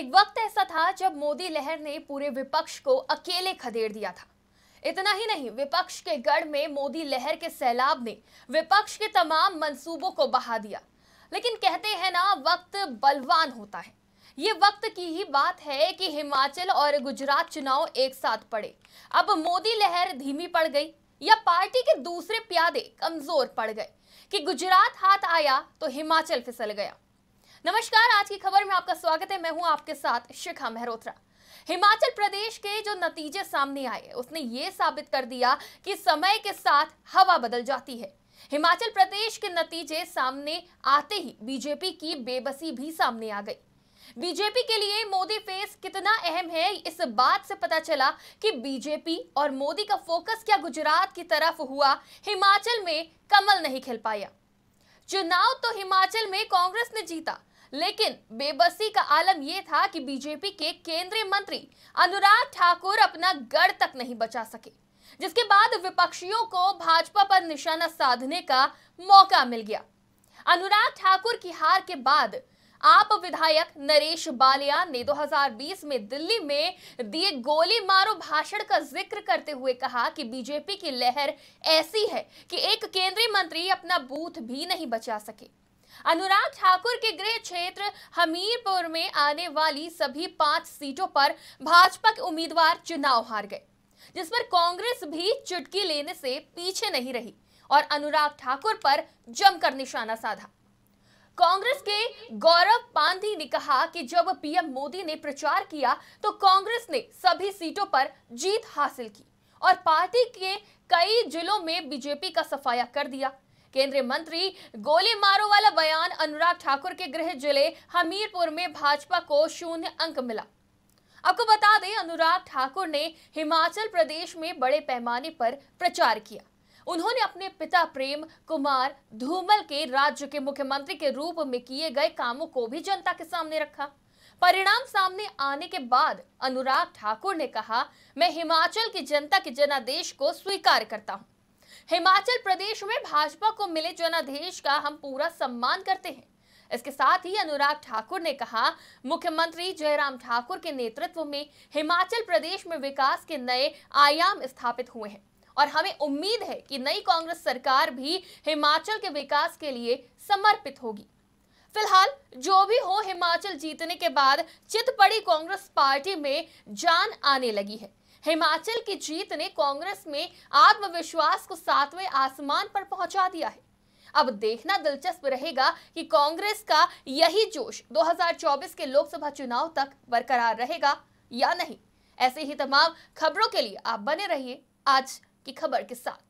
एक वक्त ऐसा था जब मोदी लहर ने पूरे विपक्ष को अकेले खदेड़ दिया था इतना ही नहीं विपक्ष के गढ़ में मोदी लहर के सैलाब ने विपक्ष के तमाम मंसूबों को बहा दिया लेकिन कहते हैं ना वक्त बलवान होता है ये वक्त की ही बात है कि हिमाचल और गुजरात चुनाव एक साथ पड़े अब मोदी लहर धीमी पड़ गई या पार्टी के दूसरे प्यादे कमजोर पड़ गए कि गुजरात हाथ आया तो हिमाचल फिसल गया नमस्कार आज की खबर में आपका स्वागत है मैं हूं आपके साथ शिखा मेहरोत्रा हिमाचल प्रदेश के जो नतीजे सामने आए उसने ये साबित कर दिया कि समय के साथ हवा बदल जाती है हिमाचल प्रदेश के नतीजे सामने आते ही बीजेपी की बेबसी भी सामने आ गई बीजेपी के लिए मोदी फेस कितना अहम है इस बात से पता चला कि बीजेपी और मोदी का फोकस क्या गुजरात की तरफ हुआ हिमाचल में कमल नहीं खिल पाया चुनाव तो हिमाचल में कांग्रेस ने जीता लेकिन बेबसी का आलम यह था कि बीजेपी के केंद्रीय मंत्री अनुराग ठाकुर अपना गढ़ तक नहीं बचा सके जिसके बाद विपक्षियों को भाजपा पर निशाना साधने का मौका मिल गया अनुराग ठाकुर की हार के बाद आप विधायक नरेश बालिया ने 2020 में दिल्ली में दिए गोली मारो भाषण का जिक्र करते हुए कहा कि बीजेपी की लहर ऐसी है कि एक केंद्रीय मंत्री अपना बूथ भी नहीं बचा सके अनुराग ठाकुर के गृह क्षेत्र हमीरपुर में आने वाली सभी पांच सीटों पर भाजपा के उम्मीदवार चुनाव हार गए जिस पर कांग्रेस भी चुटकी लेने से पीछे नहीं रही और अनुराग ठाकुर पर जमकर निशाना साधा कांग्रेस के गौरव पांधी ने कहा कि जब पीएम मोदी ने प्रचार किया तो कांग्रेस ने सभी सीटों पर जीत हासिल की और पार्टी के कई जिलों में बीजेपी का सफाया कर दिया केंद्रीय मंत्री गोली मारो वाला बयान अनुराग ठाकुर के गृह जिले हमीरपुर में भाजपा को शून्य अंक मिला आपको बता दें अनुराग ठाकुर ने हिमाचल प्रदेश में बड़े पैमाने पर प्रचार किया उन्होंने अपने पिता प्रेम कुमार धूमल के राज्य के मुख्यमंत्री के रूप में किए गए कामों को भी जनता के सामने रखा परिणाम सामने आने के बाद अनुराग ठाकुर ने कहा मैं हिमाचल की जनता के जनादेश को स्वीकार करता हूं हिमाचल प्रदेश में भाजपा को मिले जनादेश का हम पूरा सम्मान करते हैं इसके साथ ही अनुराग ठाकुर ने कहा मुख्यमंत्री जयराम ठाकुर के नेतृत्व में हिमाचल प्रदेश में विकास के नए आयाम स्थापित हुए हैं और हमें उम्मीद है कि नई कांग्रेस सरकार भी हिमाचल के विकास के लिए समर्पित होगी फिलहाल जो भी हो हिमाचल जीतने के बाद चित पड़ी कांग्रेस पार्टी में जान आने लगी है हिमाचल की जीत ने कांग्रेस में आत्मविश्वास को सातवें आसमान पर पहुंचा दिया है अब देखना दिलचस्प रहेगा कि कांग्रेस का यही जोश 2024 के लोकसभा चुनाव तक बरकरार रहेगा या नहीं ऐसे ही तमाम खबरों के लिए आप बने रहिए आज की खबर के साथ